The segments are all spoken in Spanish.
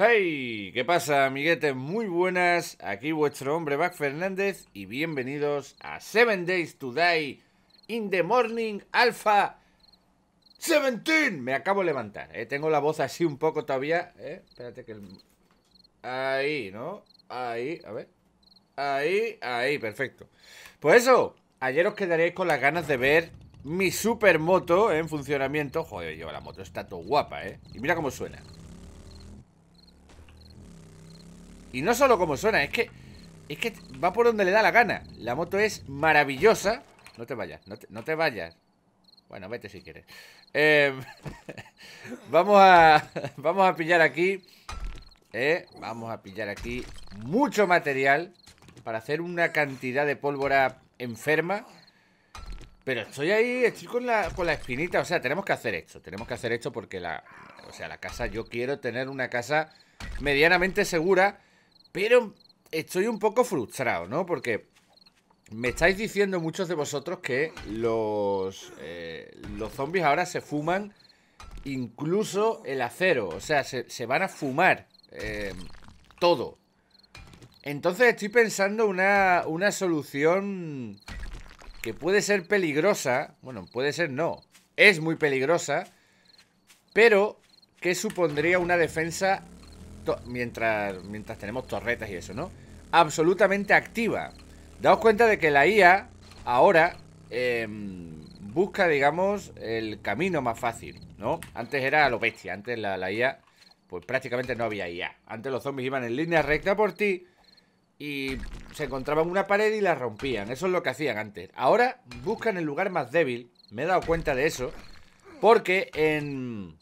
¡Hey! ¿Qué pasa, amiguetes? Muy buenas, aquí vuestro hombre Back Fernández y bienvenidos a 7 Days Today in the Morning Alpha 17. Me acabo de levantar, ¿eh? tengo la voz así un poco todavía. ¿eh? Espérate que. El... Ahí, ¿no? Ahí, a ver. Ahí, ahí, perfecto. Pues eso, ayer os quedaréis con las ganas de ver mi super moto en funcionamiento. Joder, yo la moto, está todo guapa, ¿eh? Y mira cómo suena. Y no solo como suena, es que es que va por donde le da la gana. La moto es maravillosa. No te vayas, no te, vayas. Bueno, vete si quieres. Em, vamos, a, vamos a pillar aquí. Eh, vamos a pillar aquí mucho material para hacer una cantidad de pólvora enferma. Pero estoy ahí, estoy con la, con la espinita. O sea, tenemos que hacer esto. Tenemos que hacer esto porque la, o sea, la casa, yo quiero tener una casa medianamente segura pero estoy un poco frustrado, ¿no? Porque me estáis diciendo muchos de vosotros que los, eh, los zombies ahora se fuman incluso el acero. O sea, se, van a fumar eh, todo. Entonces estoy pensando una, una solución que puede ser peligrosa. Bueno, puede ser no. Es muy peligrosa. Pero que supondría una defensa mientras, mientras tenemos torretas y eso, ¿no? Absolutamente activa. Daos cuenta de que la IA ahora em, busca, digamos, el camino más fácil, ¿no? Antes era lo bestia, antes la, la IA, pues prácticamente no había IA. Antes los zombies iban en línea recta por ti y se encontraban una pared y la rompían. Eso es lo que hacían antes. Ahora buscan el lugar más débil. Me he dado cuenta de eso. Porque en,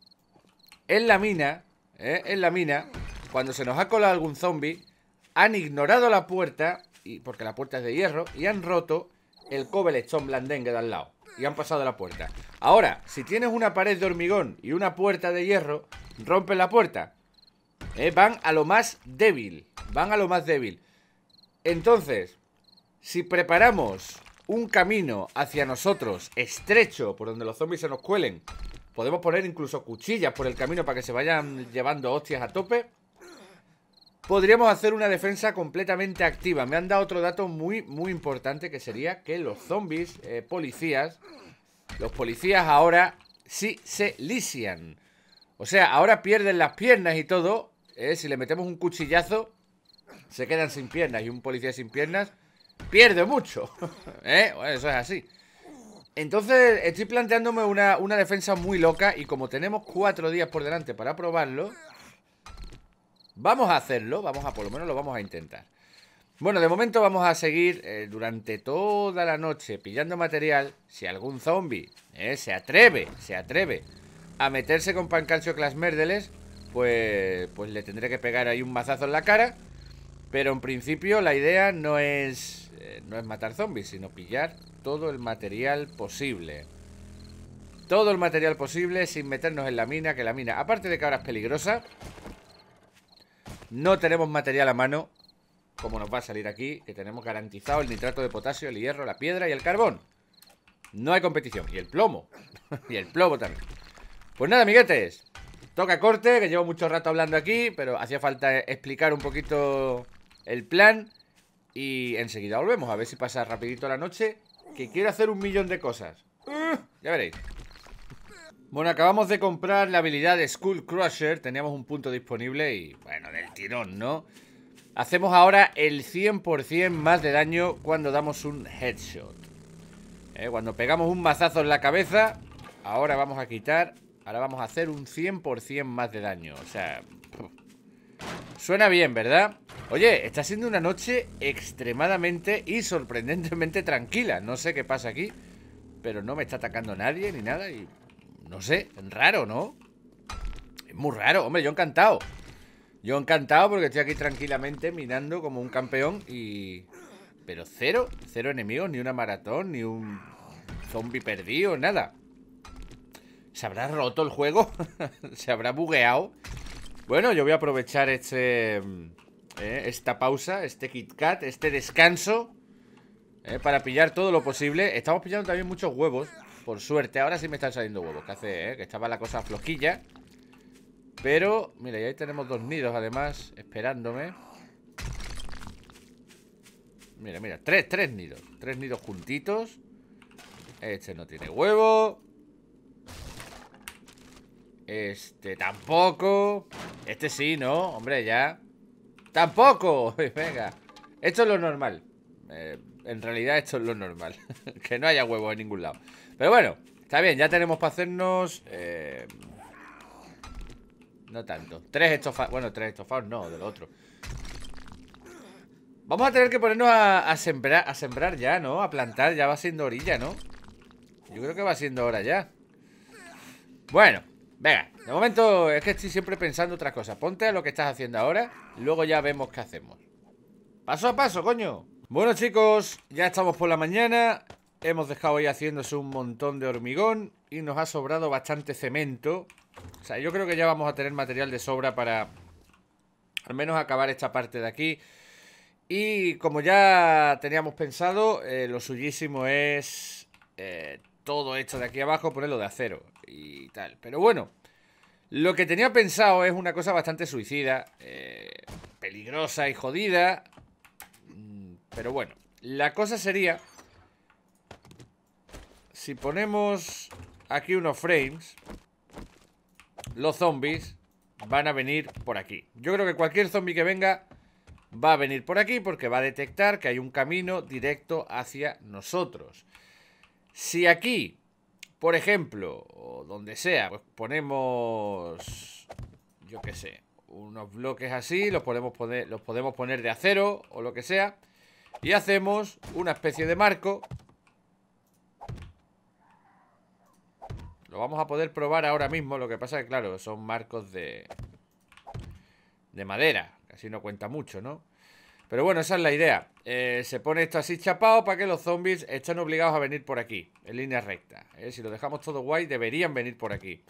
en la mina ¿eh? en la mina, cuando se nos ha colado algún zombie, han ignorado la puerta, y, porque la puerta es de hierro, y han roto el cobblestone blandengue de al lado. Y han pasado la puerta. Ahora, si tienes una pared de hormigón y una puerta de hierro, rompen la puerta. ¿eh? Van a lo más débil. Van a lo más débil. Entonces, si preparamos un camino hacia nosotros estrecho por donde los zombies se nos cuelen Podemos poner incluso cuchillas por el camino para que se vayan llevando hostias a tope. Podríamos hacer una defensa completamente activa. Me han dado otro dato muy, muy importante que sería que los zombies, eh, policías, los policías ahora sí se lisian. O sea, ahora pierden las piernas y todo. Eh, si le metemos un cuchillazo, se quedan sin piernas. Y un policía sin piernas pierde mucho. ¿eh? eso es así. Entonces estoy planteándome una, defensa muy loca y como tenemos cuatro días por delante para probarlo, vamos a hacerlo, vamos a por lo menos lo vamos a intentar. Bueno, de momento vamos a seguir eh, durante toda la noche pillando material. Si algún zombie eh, se atreve, se atreve a meterse con Pancancio Clasmerdeles, pues, pues le tendré que pegar ahí un mazazo en la cara. Pero en principio la idea no es, eh, no es matar zombies, sino pillar todo el material posible. Todo el material posible sin meternos en la mina, que la mina, aparte de que ahora es peligrosa, no tenemos material a mano, como nos va a salir aquí, que tenemos garantizado el nitrato de potasio, el hierro, la piedra y el carbón. No hay competición. Y el plomo. y el plomo también. Pues nada, amiguetes. Toca corte, que llevo mucho rato hablando aquí, pero hacía falta explicar un poquito el plan. Y enseguida volvemos, a ver si pasa rapidito la noche que quiero hacer un millón de cosas. ya veréis. Bueno, acabamos de comprar la habilidad de Skull Crusher. Teníamos un punto disponible y, bueno, del tirón, ¿no? Hacemos ahora el 100% más de daño cuando damos un headshot. Eh, cuando pegamos un mazazo en la cabeza, ahora vamos a quitar... Ahora vamos a hacer un 100% más de daño. O sea... Suena bien, ¿verdad? Oye, está siendo una noche extremadamente y sorprendentemente tranquila. No sé qué pasa aquí, pero no me está atacando nadie ni nada y... No sé, raro, ¿no? Es muy raro. Hombre, yo encantado. Yo encantado porque estoy aquí tranquilamente minando como un campeón y... Pero cero, cero enemigos, ni una maratón, ni un zombie perdido, nada. ¿Se habrá roto el juego? ¿Se habrá bugueado? Bueno, yo voy a aprovechar este, mm, eh, esta pausa, este Kit Kat, este descanso eh, para pillar todo lo posible. Estamos pillando también muchos huevos, por suerte. Ahora sí me están saliendo huevos, que hace, eh, que estaba la cosa flojilla. Pero, mira, y ahí tenemos dos nidos además, esperándome. Mira, mira, tres, tres nidos. Tres nidos juntitos. Este no tiene huevo. Este tampoco. Este sí, ¿no? Hombre, ya. ¡Tampoco! Venga. Esto es lo normal. Eh, en realidad esto es lo normal. que no haya huevos en ningún lado. Pero bueno, está bien. Ya tenemos para hacernos... Eh, no tanto. Tres estofados. Bueno, tres estofados no, del otro. Vamos a tener que ponernos a, sembrar a sembrar ya, ¿no? A plantar, ya va siendo orilla, ¿no? Yo creo que va siendo hora ya Bueno, Venga, de momento es que estoy siempre pensando otra cosa. Ponte a lo que estás haciendo ahora, luego ya vemos qué hacemos. Paso a paso, coño. Bueno, chicos, ya estamos por la mañana. Hemos dejado ahí haciéndose un montón de hormigón y nos ha sobrado bastante cemento. O sea, yo creo que ya vamos a tener material de sobra para al menos acabar esta parte de aquí. Y como ya teníamos pensado, eh, lo suyísimo es eh, todo esto de aquí abajo, ponerlo de acero y tal. Pero bueno, lo que tenía pensado es una cosa bastante suicida, eh, peligrosa y jodida. Mm, pero bueno, la cosa sería... Si ponemos aquí unos frames, los zombies van a venir por aquí. Yo creo que cualquier zombie que venga va a venir por aquí porque va a detectar que hay un camino directo hacia nosotros. Si aquí, por ejemplo, o donde sea, pues ponemos, yo qué sé, unos bloques así, los podemos poner, los podemos poner de acero o lo que sea, y hacemos una especie de marco. Lo vamos a poder probar ahora mismo, lo que pasa es que, claro, son marcos de, de madera, así no cuenta mucho, ¿no? Pero bueno, esa es la idea. Eh, se pone esto así chapado para que los zombies estén obligados a venir por aquí, en línea recta. ¿eh? si lo dejamos todo guay, deberían venir por aquí.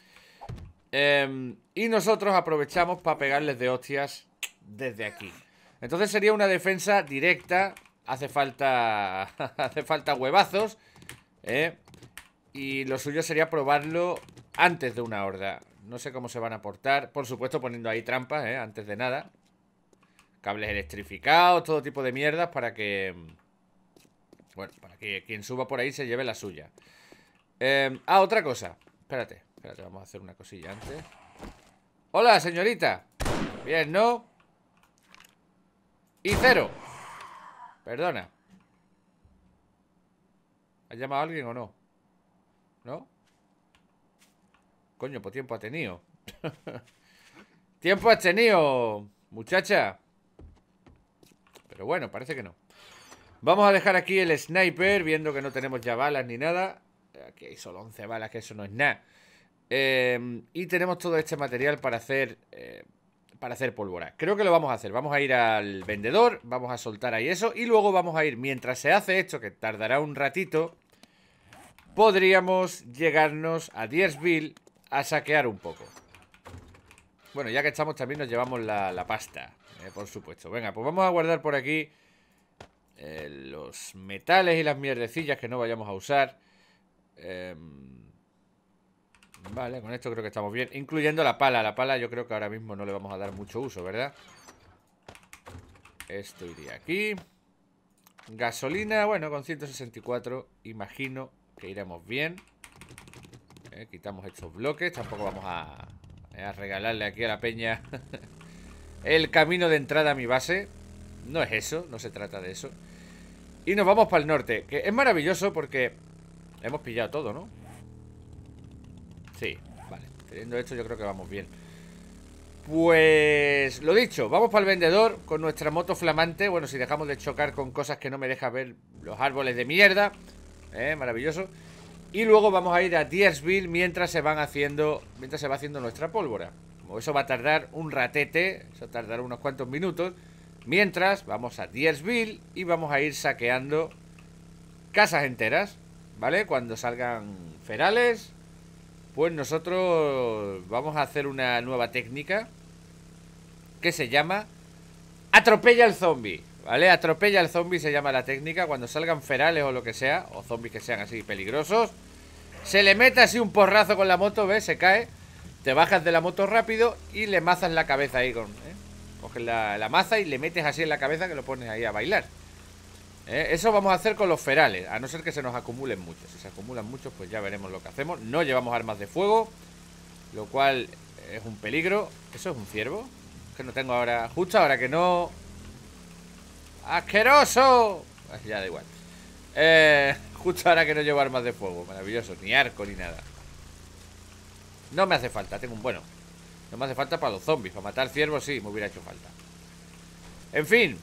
Em, y nosotros aprovechamos para pegarles de hostias desde aquí. Entonces sería una defensa directa. Hace falta, hace falta huevazos. ¿eh? Y lo suyo sería probarlo antes de una horda. No sé cómo se van a portar. Por supuesto, poniendo ahí trampas, antes de nada cables electrificados, todo tipo de mierdas para que... Bueno, para que quien suba por ahí se lleve la suya. Eh, ah, otra cosa. Espérate, espérate, vamos a hacer una cosilla antes. Hola, señorita. Bien, ¿no? Y cero. Perdona. ¿Ha llamado a alguien o no? ¿No? Coño, pues tiempo ha tenido. tiempo ha tenido, muchacha. Pero bueno, parece que no. Vamos a dejar aquí el sniper, viendo que no tenemos ya balas ni nada. Aquí hay solo 11 balas, que eso no es nada. Em, y tenemos todo este material para hacer, eh, para hacer pólvora. Creo que lo vamos a hacer. Vamos a ir al vendedor, vamos a soltar ahí eso. Y luego vamos a ir, mientras se hace esto, que tardará un ratito, podríamos llegarnos a Diersville a saquear un poco. Bueno, ya que estamos también nos llevamos la, la pasta. Eh, por supuesto. Venga, pues vamos a guardar por aquí eh, los metales y las mierdecillas que no vayamos a usar. Em, vale, con esto creo que estamos bien. Incluyendo la pala. La pala yo creo que ahora mismo no le vamos a dar mucho uso, ¿verdad? Esto iría aquí. Gasolina, bueno, con 164 imagino que iremos bien. Eh, quitamos estos bloques. Tampoco vamos a, a regalarle aquí a la peña el camino de entrada a mi base. No es eso, no se trata de eso. Y nos vamos para el norte, que es maravilloso porque hemos pillado todo, ¿no? Sí, vale. Teniendo esto yo creo que vamos bien. Pues lo dicho, vamos para el vendedor con nuestra moto flamante. Bueno, si dejamos de chocar con cosas que no me deja ver los árboles de mierda. ¿eh? Maravilloso. Y luego vamos a ir a Diersville mientras se van haciendo. Mientras se va haciendo nuestra pólvora. Eso va a tardar un ratete, eso tardará unos cuantos minutos. Mientras, vamos a Diersville y vamos a ir saqueando casas enteras, ¿vale? Cuando salgan ferales, pues nosotros vamos a hacer una nueva técnica que se llama Atropella al zombie, ¿vale? Atropella al zombie se llama la técnica. Cuando salgan ferales o lo que sea, o zombies que sean así peligrosos, se le mete así un porrazo con la moto, ¿ves? Se cae te bajas de la moto rápido y le mazas la cabeza ahí con... ¿eh? Coges la, maza y le metes así en la cabeza que lo pones ahí a bailar. ¿eh? Eso vamos a hacer con los ferales, a no ser que se nos acumulen muchos. Si se acumulan muchos, pues ya veremos lo que hacemos. No llevamos armas de fuego, lo cual es un peligro. ¿Eso es un ciervo? Que no tengo ahora... Justo ahora que no... ¡Asqueroso! Ya da igual. Eh, justo ahora que no llevo armas de fuego. Maravilloso. Ni arco ni nada. No me hace falta, tengo un bueno No me hace falta para los zombies Para matar ciervos sí, me hubiera hecho falta En fin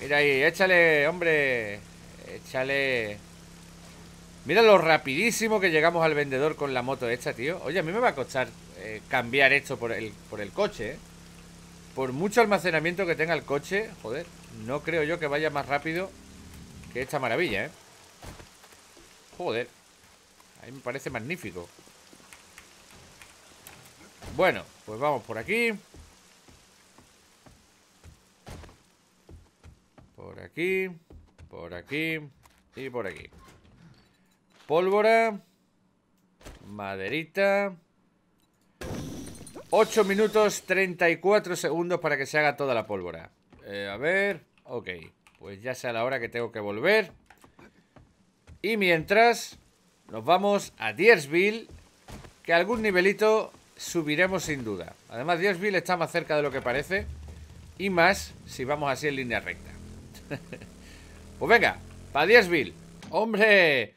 Mira ahí, échale, hombre Échale Mira lo rapidísimo que llegamos al vendedor con la moto esta, tío Oye, a mí me va a costar eh, cambiar esto por el, por el coche, ¿eh? Por mucho almacenamiento que tenga el coche Joder, no creo yo que vaya más rápido Que esta maravilla, ¿eh? Joder Ahí me parece magnífico bueno, pues vamos por aquí. Por aquí. Por aquí. Y por aquí. Pólvora. Maderita. 8 minutos 34 segundos para que se haga toda la pólvora. Eh, a ver. Ok. Pues ya sea la hora que tengo que volver. Y mientras, nos vamos a Diersville. Que algún nivelito subiremos sin duda. Además, Diosville está más cerca de lo que parece. Y más si vamos así en línea recta. pues venga, para Diosville. ¡Hombre!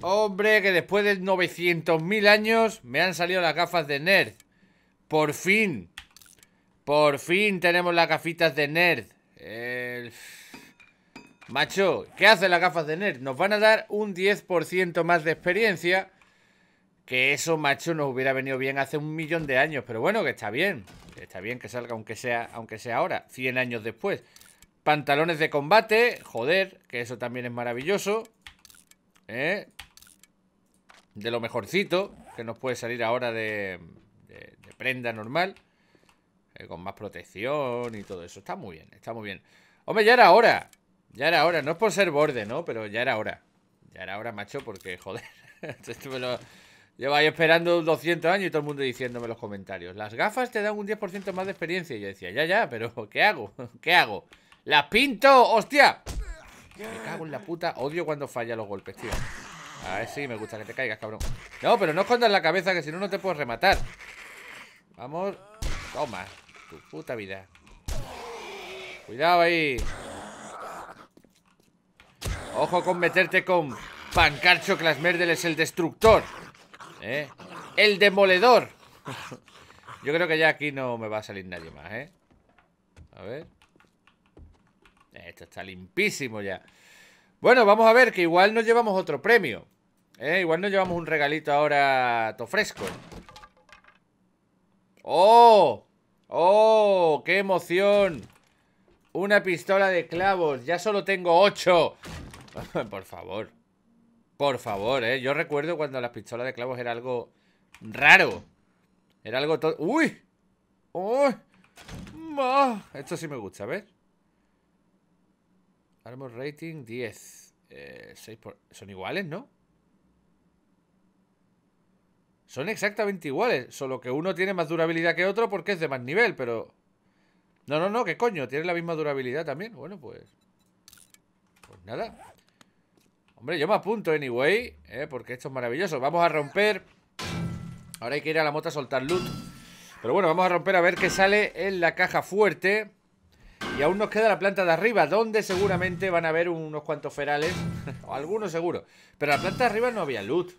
¡Hombre! Que después de 900.000 años me han salido las gafas de Nerd. ¡Por fin! ¡Por fin tenemos las gafitas de Nerd! El... Macho, ¿qué hacen las gafas de Nerd? Nos van a dar un 10% más de experiencia que eso, macho, nos hubiera venido bien hace un millón de años. Pero bueno, que está bien. está bien que salga, aunque sea, aunque sea ahora, 100 años después. Pantalones de combate, joder, que eso también es maravilloso. ¿eh? De lo mejorcito que nos puede salir ahora de, prenda normal. Eh, con más protección y todo eso. Está muy bien, está muy bien. Hombre, ya era hora. Ya era hora. No es por ser borde, ¿no? Pero ya era hora. Ya era hora, macho, porque, joder. me lo ahí esperando 200 años y todo el mundo diciéndome los comentarios. Las gafas te dan un 10% más de experiencia. Y yo decía, ya, ya, pero ¿qué hago? ¿Qué hago? ¡Las pinto! ¡Hostia! Me cago en la puta. Odio cuando falla los golpes, tío. A ver si sí, me gusta que te caigas, cabrón. No, pero no escondas la cabeza, que si no, no te puedes rematar. Vamos. Toma. Tu puta vida. Cuidado ahí. Ojo con meterte con Pancarcho Clasmerdel es el destructor. ¿eh? El demoledor. Yo creo que ya aquí no me va a salir nadie más, ¿eh? A ver. Esto está limpísimo ya. Bueno, vamos a ver, que igual nos llevamos otro premio. ¿eh? Igual nos llevamos un regalito ahora fresco ¡Oh! ¡Oh! ¡Qué emoción! Una pistola de clavos. Ya solo tengo ocho. Por favor. Por favor, ¿eh? Yo recuerdo cuando las pistolas de clavos era algo raro. Era algo todo... ¡Uy! ¡Uy! ¡Oh! Esto sí me gusta, ver, Armor rating 10. 6 eh, por... Son iguales, ¿no? Son exactamente iguales, solo que uno tiene más durabilidad que otro porque es de más nivel, pero... No, no, no, ¿qué coño? Tiene la misma durabilidad también. Bueno, pues... Pues nada. Hombre, yo me apunto anyway, eh, porque esto es maravilloso. Vamos a romper. Ahora hay que ir a la moto a soltar loot. Pero bueno, vamos a romper a ver qué sale en la caja fuerte. Y aún nos queda la planta de arriba, donde seguramente van a haber unos cuantos ferales. o algunos seguro. Pero la planta de arriba no había loot.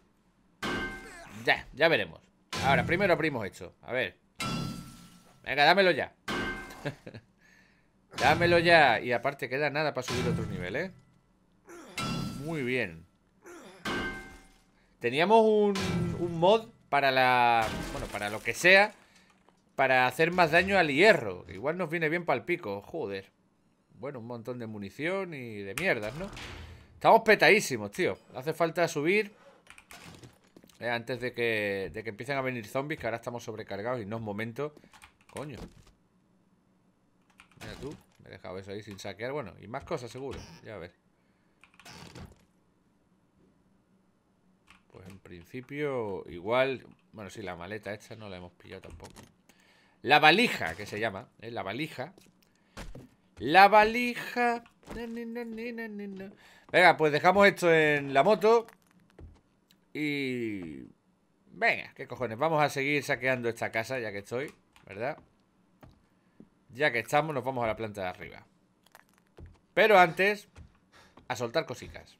Ya, ya veremos. Ahora, primero abrimos esto. A ver. Venga, dámelo ya. dámelo ya. Y aparte queda nada para subir otro nivel, ¿eh? muy bien. Teníamos un, mod para la... Bueno, para lo que sea. Para hacer más daño al hierro. Igual nos viene bien para el pico, joder. Bueno, un montón de munición y de mierdas, ¿no? Estamos petadísimos, tío. Hace falta subir eh, antes de que, de que empiecen a venir zombies, que ahora estamos sobrecargados y no es momento. Coño. Mira tú, me he dejado eso ahí sin saquear. Bueno, y más cosas seguro, ya a ver. Pues en principio igual... Bueno, sí, la maleta esta no la hemos pillado tampoco. La valija, que se llama, ¿eh? La valija. La valija... Venga, pues dejamos esto en la moto. Y... Venga, qué cojones. Vamos a seguir saqueando esta casa ya que estoy, ¿verdad? Ya que estamos, nos vamos a la planta de arriba. Pero antes, a soltar cositas.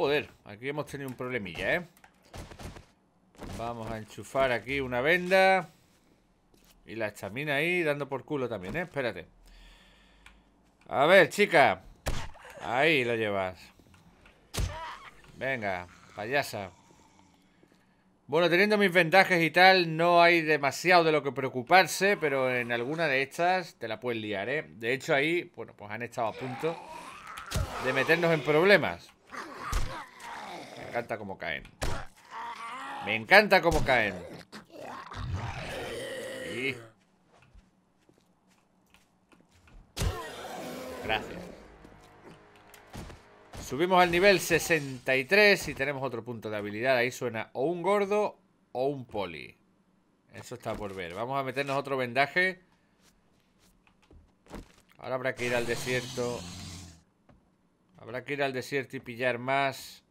Joder, aquí hemos tenido un problemilla, ¿eh? Vamos a enchufar aquí una venda Y la estamina ahí dando por culo también, ¿eh? Espérate A ver, chica Ahí lo llevas Venga, payasa Bueno, teniendo mis ventajas y tal No hay demasiado de lo que preocuparse Pero en alguna de estas te la puedes liar, ¿eh? De hecho ahí, bueno, pues han estado a punto De meternos en problemas me encanta cómo caen. Me encanta cómo caen. Gracias. Subimos al nivel 63 y tenemos otro punto de habilidad. Ahí suena o un gordo o un poli. Eso está por ver. Vamos a meternos otro vendaje. Ahora habrá que ir al desierto. Habrá que ir al desierto y pillar más.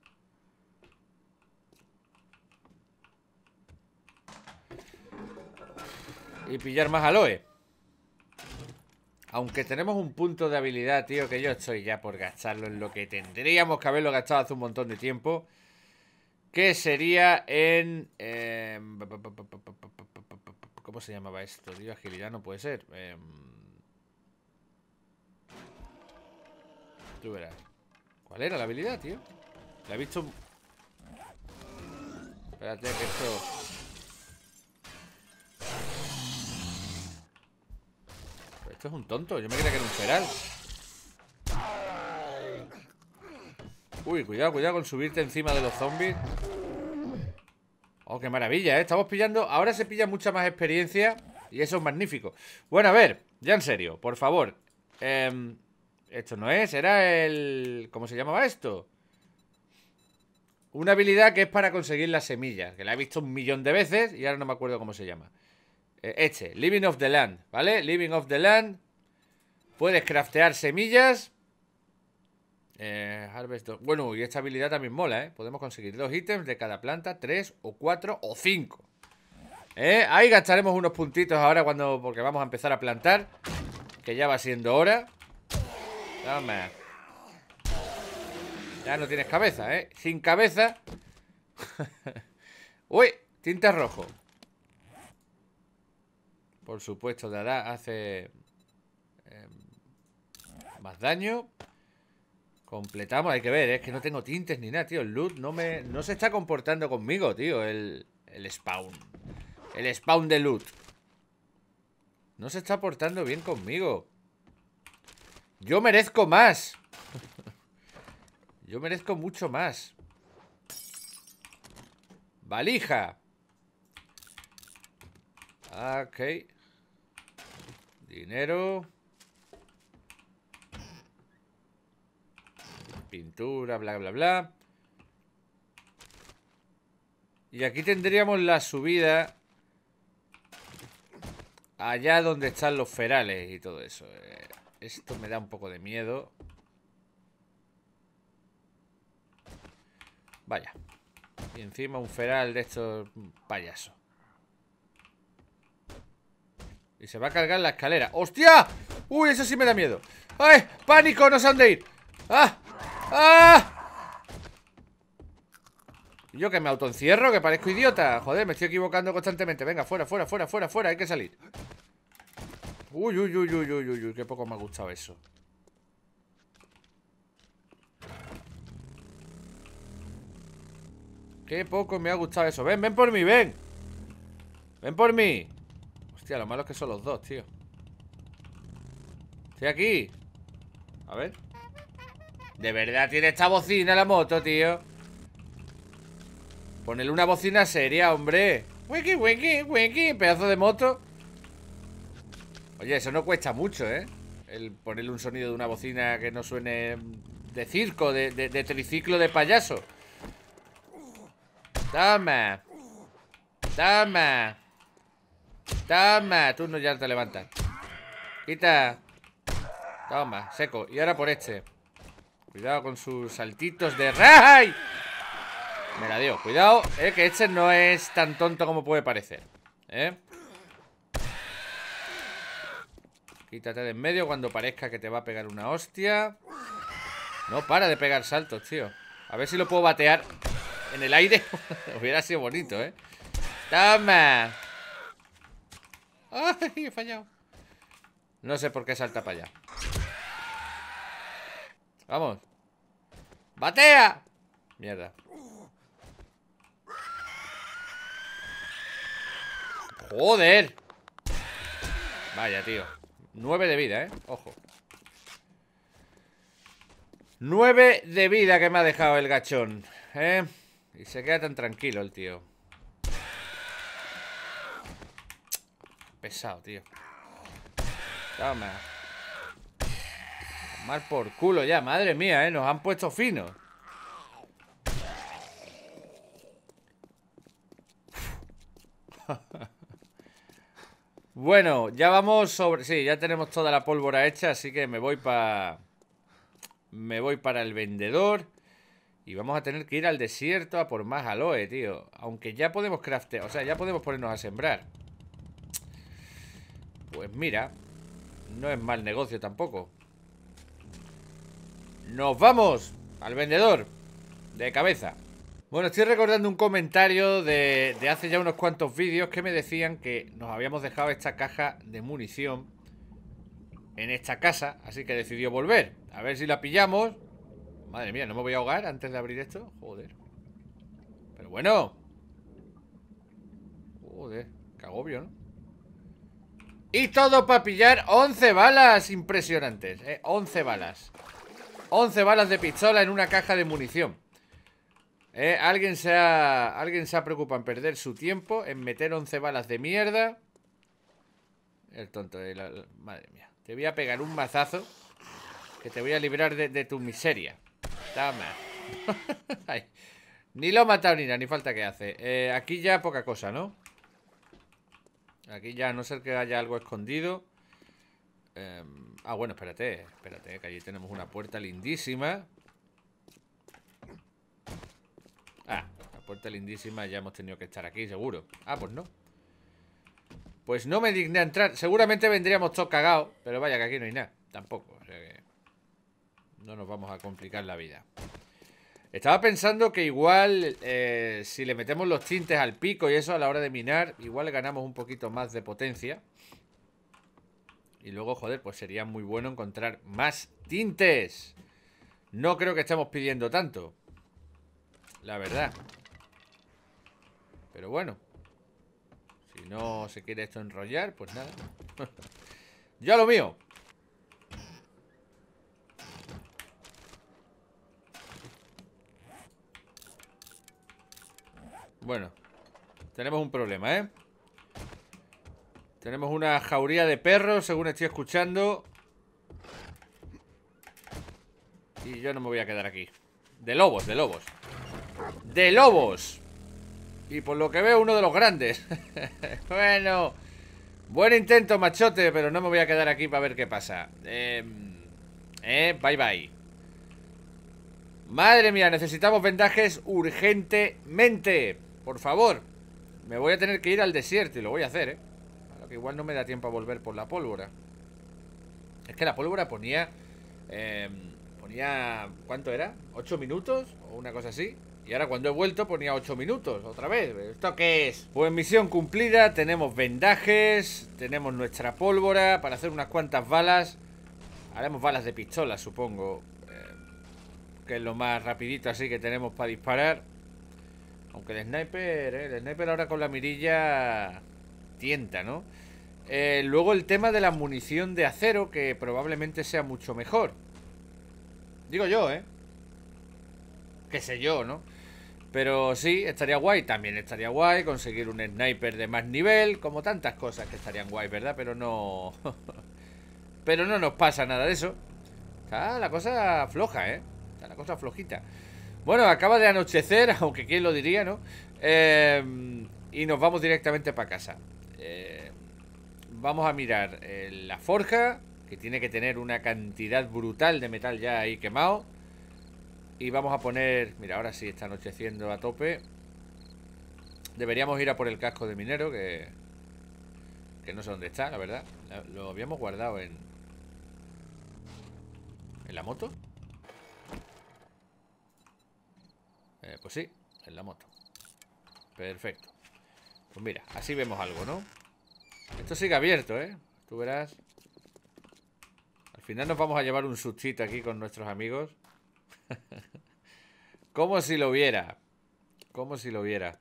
Y pillar más aloe. Aunque tenemos un punto de habilidad, tío, que yo estoy ya por gastarlo en lo que tendríamos que haberlo gastado hace un montón de tiempo. Que sería en... ¿Cómo se llamaba esto, tío? Agilidad no puede ser. tú verás. ¿Cuál era la habilidad, tío? La he visto... Espérate, que esto... Esto es un tonto. Yo me creía que era un feral. Uy, cuidado, cuidado con subirte encima de los zombies. Oh, qué maravilla, ¿eh? Estamos pillando... Ahora se pilla mucha más experiencia y eso es magnífico. Bueno, a ver, ya en serio, por favor. Em, esto no es, era el... ¿Cómo se llamaba esto? Una habilidad que es para conseguir las semillas, que la he visto un millón de veces y ahora no me acuerdo cómo se llama. Eh, este, Living of the Land, ¿vale? Living of the Land. Puedes craftear semillas. Eh, harvest Bueno, y esta habilidad también mola, ¿eh? Podemos conseguir dos ítems de cada planta, tres o cuatro o cinco. Eh, ahí gastaremos unos puntitos ahora cuando... Porque vamos a empezar a plantar. Que ya va siendo hora. Toma. Ya no tienes cabeza, ¿eh? Sin cabeza. Uy, tinta rojo. Por supuesto, dará, hace em, más daño. Completamos, hay que ver, es que no tengo tintes ni nada, tío. El loot no, me, no se está comportando conmigo, tío, el, el spawn. El spawn de loot. No se está portando bien conmigo. Yo merezco más. Yo merezco mucho más. Valija. Ok. Dinero. Pintura, bla, bla, bla. Y aquí tendríamos la subida allá donde están los ferales y todo eso. Eh, esto me da un poco de miedo. Vaya. Y encima un feral de estos payasos. Y se va a cargar la escalera ¡Hostia! ¡Uy, eso sí me da miedo! ¡Ay! ¡Pánico! ¡No se han de ir! ¡Ah! ¡Ah! Yo que me autoencierro, que parezco idiota Joder, me estoy equivocando constantemente Venga, fuera, fuera, fuera, fuera, fuera, hay que salir Uy, uy, uy, uy, uy, uy, uy Qué poco me ha gustado eso Qué poco me ha gustado eso Ven, ven por mí, ven Ven por mí Hostia, lo malo es que son los dos, tío Estoy aquí A ver De verdad tiene esta bocina la moto, tío Ponerle una bocina seria, hombre Wiki, winky, winky. Pedazo de moto Oye, eso no cuesta mucho, ¿eh? El ponerle un sonido de una bocina que no suene de circo, de, triciclo de payaso. Dame. dama Toma, no ya te levantas. Quita. Toma, seco. Y ahora por este. Cuidado con sus saltitos de ray. Me la dio. Cuidado, eh, que este no es tan tonto como puede parecer. ¿Eh? Quítate de en medio cuando parezca que te va a pegar una hostia. No para de pegar saltos, tío. A ver si lo puedo batear en el aire. Hubiera sido bonito, ¿eh? ¡Toma! ¡Ay, he fallado! No sé por qué salta para allá. ¡Vamos! ¡Batea! Mierda. ¡Joder! Vaya, tío. Nueve de vida, ¿eh? Ojo. Nueve de vida que me ha dejado el gachón, ¿eh? Y se queda tan tranquilo el tío. pesado, tío. Toma. Tomar por culo ya, madre mía, ¿eh? Nos han puesto fino. bueno, ya vamos sobre... Sí, ya tenemos toda la pólvora hecha, así que me voy para... Me voy para el vendedor. Y vamos a tener que ir al desierto a por más aloe, tío. Aunque ya podemos craftear... O sea, ya podemos ponernos a sembrar. Pues mira, no es mal negocio tampoco. ¡Nos vamos! Al vendedor. De cabeza. Bueno, estoy recordando un comentario de, hace ya unos cuantos vídeos que me decían que nos habíamos dejado esta caja de munición en esta casa, así que decidió volver. A ver si la pillamos. Madre mía, ¿no me voy a ahogar antes de abrir esto? Joder. Pero bueno. Joder, qué agobio, ¿no? Y todo para pillar 11 balas impresionantes, eh, 11 balas 11 balas de pistola en una caja de munición eh, alguien, se ha, alguien se ha preocupado en perder su tiempo En meter 11 balas de mierda El tonto de eh, la, Madre mía Te voy a pegar un mazazo Que te voy a librar de, tu miseria Toma Ni lo he matado ni nada, ni falta que hace eh, Aquí ya poca cosa, ¿no? Aquí ya, a no ser que haya algo escondido. Em, ah, bueno, espérate, espérate, que allí tenemos una puerta lindísima. Ah, la puerta lindísima, ya hemos tenido que estar aquí, seguro. Ah, pues no. Pues no me digné entrar. Seguramente vendríamos todos cagados, pero vaya que aquí no hay nada, tampoco. O sea que no nos vamos a complicar la vida. Estaba pensando que igual eh, si le metemos los tintes al pico y eso a la hora de minar, igual ganamos un poquito más de potencia. Y luego, joder, pues sería muy bueno encontrar más tintes. No creo que estemos pidiendo tanto. La verdad. Pero bueno. Si no se quiere esto enrollar, pues nada. Ya lo mío. Bueno, tenemos un problema, ¿eh? Tenemos una jauría de perros, según estoy escuchando. Y yo no me voy a quedar aquí. De lobos, de lobos. ¡De lobos! Y por lo que veo, uno de los grandes. bueno. Buen intento, machote, pero no me voy a quedar aquí para ver qué pasa. Eh, eh, bye bye. Madre mía, necesitamos vendajes urgentemente. Por favor. Me voy a tener que ir al desierto y lo voy a hacer, ¿eh? que igual no me da tiempo a volver por la pólvora. Es que la pólvora ponía... Em, ponía... ¿Cuánto era? ¿Ocho minutos? O una cosa así. Y ahora cuando he vuelto ponía ocho minutos, otra vez. ¿Esto qué es? Pues misión cumplida, tenemos vendajes, tenemos nuestra pólvora para hacer unas cuantas balas. Haremos balas de pistola, supongo. Eh, que es lo más rapidito así que tenemos para disparar. Aunque el sniper, ¿eh? el sniper ahora con la mirilla tienta, ¿no? Eh, luego el tema de la munición de acero, que probablemente sea mucho mejor. Digo yo, ¿eh? Que sé yo, ¿no? Pero sí, estaría guay, también estaría guay conseguir un sniper de más nivel, como tantas cosas que estarían guay, ¿verdad? Pero no... Pero no nos pasa nada de eso. Está la cosa floja, ¿eh? Está la cosa flojita. Bueno, acaba de anochecer, aunque quién lo diría, ¿no? Em, y nos vamos directamente para casa. Em, vamos a mirar eh, la forja, que tiene que tener una cantidad brutal de metal ya ahí quemado. Y vamos a poner... Mira, ahora sí está anocheciendo a tope. Deberíamos ir a por el casco de minero, que... Que no sé dónde está, la verdad. Lo habíamos guardado en... ¿En la moto? Eh, pues sí, en la moto. Perfecto. Pues mira, así vemos algo, ¿no? Esto sigue abierto, ¿eh? Tú verás. Al final nos vamos a llevar un sustito aquí con nuestros amigos. Como si lo hubiera. Como si lo hubiera.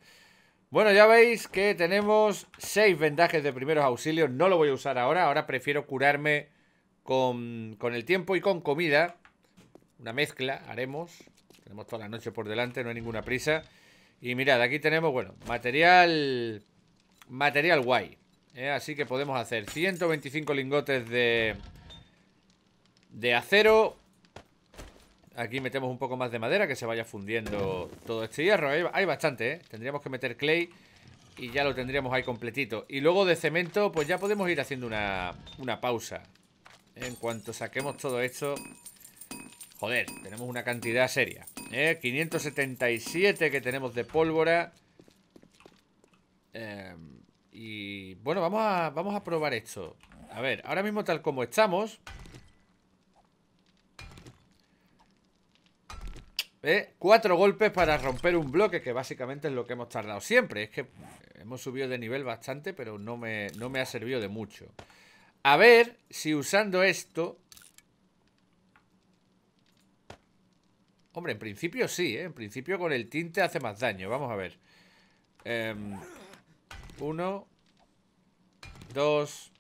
Bueno, ya veis que tenemos seis vendajes de primeros auxilios. No lo voy a usar ahora. Ahora prefiero curarme con, con el tiempo y con comida. Una mezcla haremos. Tenemos toda la noche por delante, no hay ninguna prisa. Y mirad, aquí tenemos, bueno, material material guay. ¿eh? Así que podemos hacer 125 lingotes de, de acero. Aquí metemos un poco más de madera que se vaya fundiendo todo este hierro. Hay, bastante, ¿eh? Tendríamos que meter clay y ya lo tendríamos ahí completito. Y luego de cemento, pues ya podemos ir haciendo una, una pausa. En cuanto saquemos todo esto... Joder, tenemos una cantidad seria. 577 ¿eh? que tenemos de pólvora. Em, y bueno, vamos a, vamos a probar esto. A ver, ahora mismo tal como estamos... ve ¿eh? Cuatro golpes para romper un bloque, que básicamente es lo que hemos tardado siempre. Es que hemos subido de nivel bastante, pero no no me ha servido de mucho. A ver si usando esto Hombre, en principio sí, ¿eh? En principio con el tinte hace más daño. Vamos a ver. Em, uno. Dos.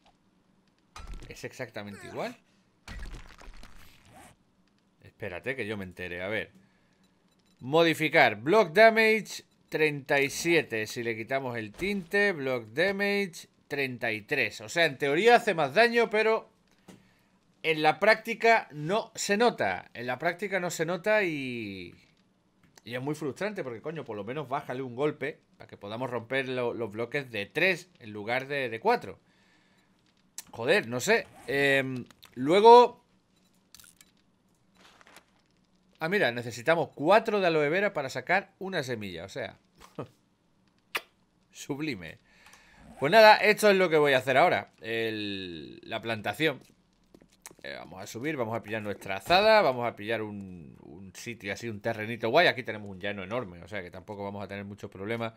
Es exactamente igual. Espérate que yo me entere. A ver. Modificar. Block damage 37. Si le quitamos el tinte. Block damage 33. O sea, en teoría hace más daño, pero en la práctica no se nota. En la práctica no se nota y. Y es muy frustrante porque, coño, por lo menos bájale un golpe para que podamos romper los bloques de 3 en lugar de, de 4. Joder, no sé. Em, luego. Ah, mira, necesitamos 4 de aloe vera para sacar una semilla. O sea. sublime. Pues nada, esto es lo que voy a hacer ahora. la plantación. Eh, vamos a subir, vamos a pillar nuestra azada, vamos a pillar un, sitio así, un terrenito guay. Aquí tenemos un llano enorme, o sea que tampoco vamos a tener muchos problemas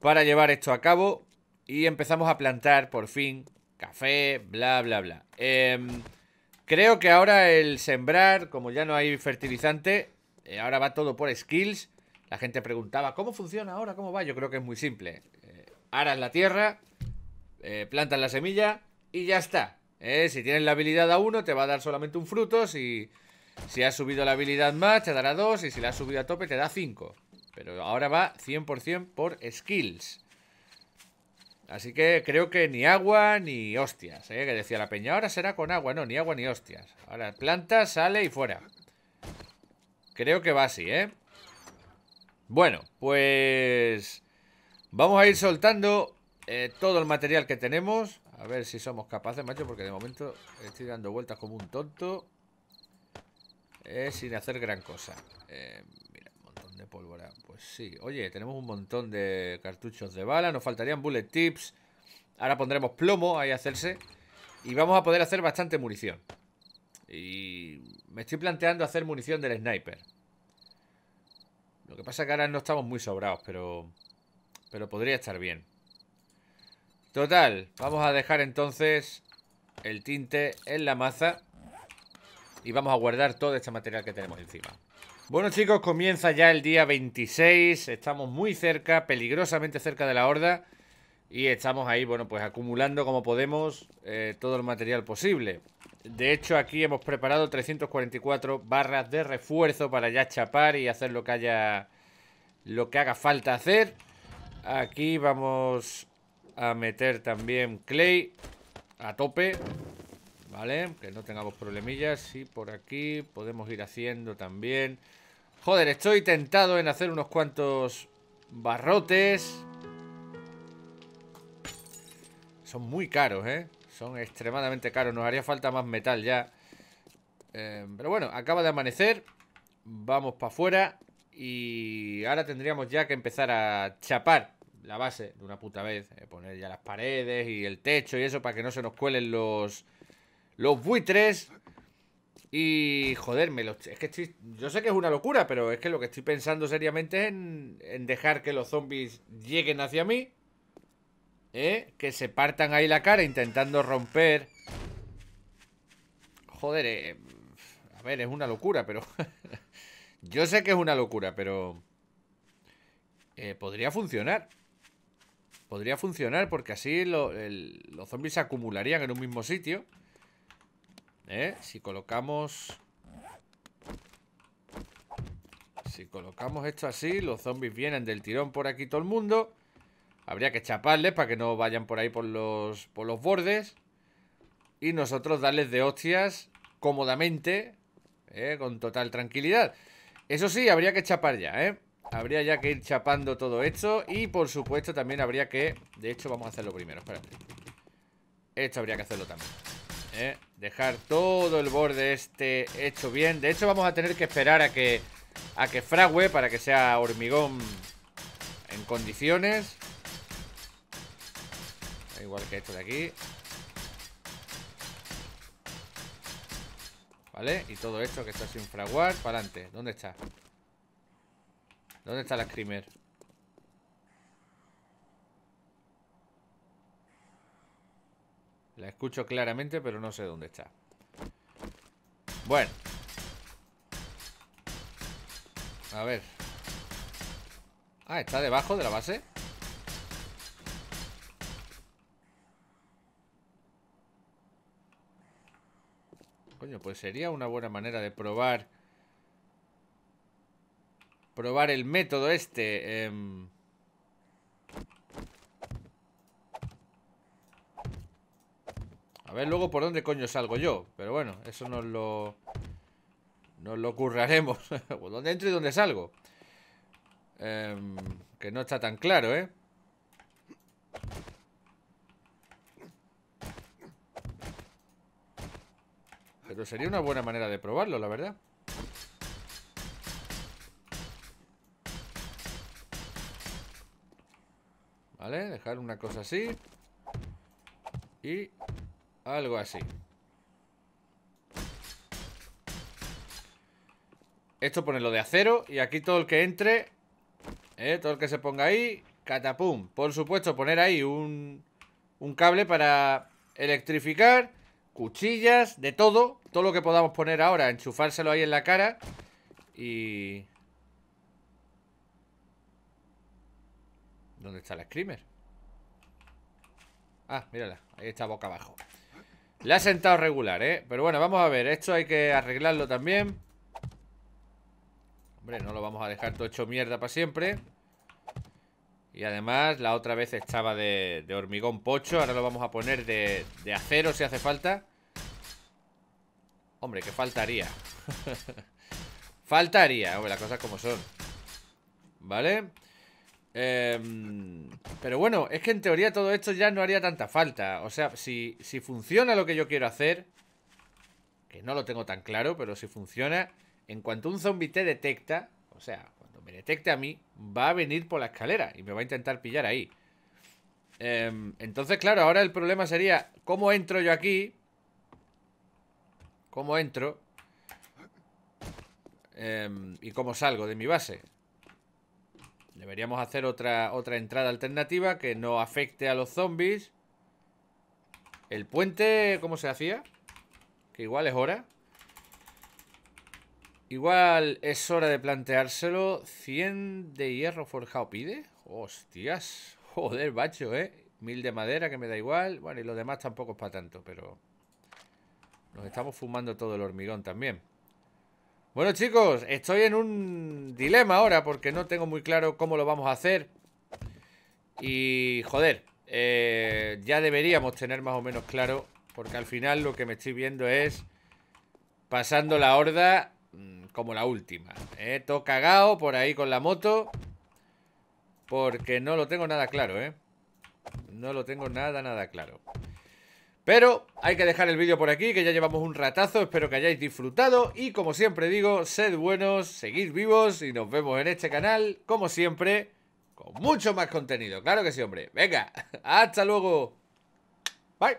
para llevar esto a cabo. Y empezamos a plantar, por fin, café, bla, bla, bla. Em, creo que ahora el sembrar, como ya no hay fertilizante, eh, ahora va todo por skills. La gente preguntaba, ¿cómo funciona ahora? ¿Cómo va? Yo creo que es muy simple. Eh, aras la tierra, plantas la semilla y ya está. Eh, si tienes la habilidad a 1 te va a dar solamente un fruto. Si, si has subido la habilidad más, te dará dos. Y si la has subido a tope, te da 5 Pero ahora va 100% por skills. Así que creo que ni agua ni hostias, eh, Que decía la peña, ahora será con agua. No, ni agua ni hostias. Ahora planta, sale y fuera. Creo que va así, ¿eh? Bueno, pues... Vamos a ir soltando eh, todo el material que tenemos. A ver si somos capaces, macho, porque de momento estoy dando vueltas como un tonto. Eh, sin hacer gran cosa. Eh, mira, un montón de pólvora. Pues sí. Oye, tenemos un montón de cartuchos de bala. Nos faltarían bullet tips. Ahora pondremos plomo ahí a hacerse. Y vamos a poder hacer bastante munición. Y me estoy planteando hacer munición del sniper. Lo que pasa es que ahora no estamos muy sobrados, pero... Pero podría estar bien. Total, vamos a dejar entonces el tinte en la maza y vamos a guardar todo este material que tenemos encima. Bueno chicos, comienza ya el día 26, estamos muy cerca, peligrosamente cerca de la horda y estamos ahí, bueno, pues acumulando como podemos eh, todo el material posible. De hecho, aquí hemos preparado 344 barras de refuerzo para ya chapar y hacer lo que haya lo que haga falta hacer. Aquí vamos a meter también Clay a tope. ¿Vale? Que no tengamos problemillas. Y por aquí podemos ir haciendo también. Joder, estoy tentado en hacer unos cuantos barrotes. Son muy caros, ¿eh? Son extremadamente caros. Nos haría falta más metal ya. Eh, pero bueno, acaba de amanecer. Vamos para afuera. Y ahora tendríamos ya que empezar a chapar la base de una puta vez, eh, poner ya las paredes y el techo y eso para que no se nos cuelen los, los buitres. Y Joderme es que yo sé que es una locura, pero es que lo que estoy pensando seriamente es en, dejar que los zombies lleguen hacia mí. ¿eh? Que se partan ahí la cara intentando romper. Joder, eh, a ver, es una locura, pero... yo sé que es una locura, pero... Eh, podría funcionar. Podría funcionar porque así los zombies se acumularían en un mismo sitio. ¿eh? Si colocamos... Si colocamos esto así, los zombies vienen del tirón por aquí todo el mundo. Habría que chaparles para que no vayan por ahí por los, los bordes. Y nosotros darles de hostias cómodamente, ¿eh? con total tranquilidad. Eso sí, habría que chapar ya, ¿eh? Habría ya que ir chapando todo esto Y por supuesto también habría que De hecho vamos a hacerlo primero, espérate Esto habría que hacerlo también ¿eh? Dejar todo el borde este hecho bien De hecho vamos a tener que esperar a que A que frague para que sea hormigón En condiciones Igual que esto de aquí ¿Vale? Y todo esto que está sin fraguar Para adelante, ¿dónde está? ¿Dónde está la screamer? La escucho claramente, pero no sé dónde está. Bueno. A ver. Ah, está debajo de la base. Coño, pues sería una buena manera de probar probar el método este. Em, a ver luego por dónde coño salgo yo. Pero bueno, eso nos lo... Nos lo curraremos. ¿Dónde entro y dónde salgo? Em, que no está tan claro, ¿eh? Pero sería una buena manera de probarlo, la verdad. ¿Vale? Dejar una cosa así. Y algo así. Esto ponerlo de acero y aquí todo el que entre, ¿eh? todo el que se ponga ahí, catapum. Por supuesto, poner ahí un, un cable para electrificar, cuchillas, de todo, todo lo que podamos poner ahora, enchufárselo ahí en la cara y ¿Dónde está la screamer? Ah, mírala, ahí está boca abajo La ha sentado regular, ¿eh? Pero bueno, vamos a ver, esto hay que arreglarlo también Hombre, no lo vamos a dejar todo hecho mierda para siempre Y además, la otra vez estaba de, hormigón pocho Ahora lo vamos a poner de, de acero si hace falta Hombre, que faltaría Faltaría, hombre, las cosas como son ¿Vale? vale Em, pero bueno, es que en teoría todo esto ya no haría tanta falta. O sea, si, si funciona lo que yo quiero hacer, que no lo tengo tan claro, pero si funciona, en cuanto un zombie te detecta, o sea, cuando me detecte a mí, va a venir por la escalera y me va a intentar pillar ahí. Em, entonces, claro, ahora el problema sería, ¿cómo entro yo aquí? ¿Cómo entro? Em, ¿Y cómo salgo de mi base? Deberíamos hacer otra, otra entrada alternativa que no afecte a los zombies. El puente, ¿cómo se hacía? Que igual es hora. Igual es hora de planteárselo. 100 de hierro forjado pide. Hostias. Joder, bacho, ¿eh? 1000 de madera, que me da igual. Bueno, y los demás tampoco es para tanto, pero... Nos estamos fumando todo el hormigón también. Bueno chicos, estoy en un dilema ahora porque no tengo muy claro cómo lo vamos a hacer. Y joder, eh, ya deberíamos tener más o menos claro porque al final lo que me estoy viendo es pasando la horda mm, como la última. Eh, todo cagado por ahí con la moto porque no lo tengo nada claro, ¿eh? No lo tengo nada, nada claro. Pero hay que dejar el vídeo por aquí, que ya llevamos un ratazo, espero que hayáis disfrutado y como siempre digo, sed buenos, seguid vivos y nos vemos en este canal, como siempre, con mucho más contenido, claro que sí, hombre. Venga, hasta luego. Bye.